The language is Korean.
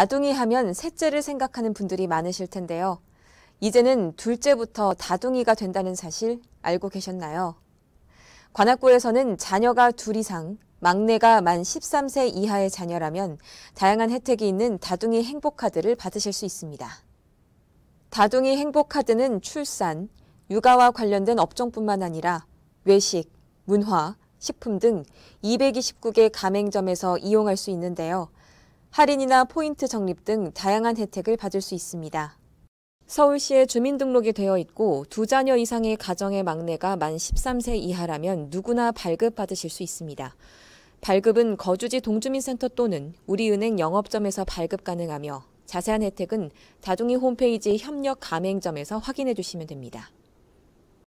다둥이 하면 셋째를 생각하는 분들이 많으실 텐데요. 이제는 둘째부터 다둥이가 된다는 사실 알고 계셨나요? 관악구에서는 자녀가 둘 이상, 막내가 만 13세 이하의 자녀라면 다양한 혜택이 있는 다둥이 행복카드를 받으실 수 있습니다. 다둥이 행복카드는 출산, 육아와 관련된 업종뿐만 아니라 외식, 문화, 식품 등 229개 가맹점에서 이용할 수 있는데요. 할인이나 포인트 적립 등 다양한 혜택을 받을 수 있습니다. 서울시에 주민등록이 되어 있고 두 자녀 이상의 가정의 막내가 만 13세 이하라면 누구나 발급 받으실 수 있습니다. 발급은 거주지 동주민센터 또는 우리은행 영업점에서 발급 가능하며 자세한 혜택은 다둥이 홈페이지 협력 가맹점에서 확인해 주시면 됩니다.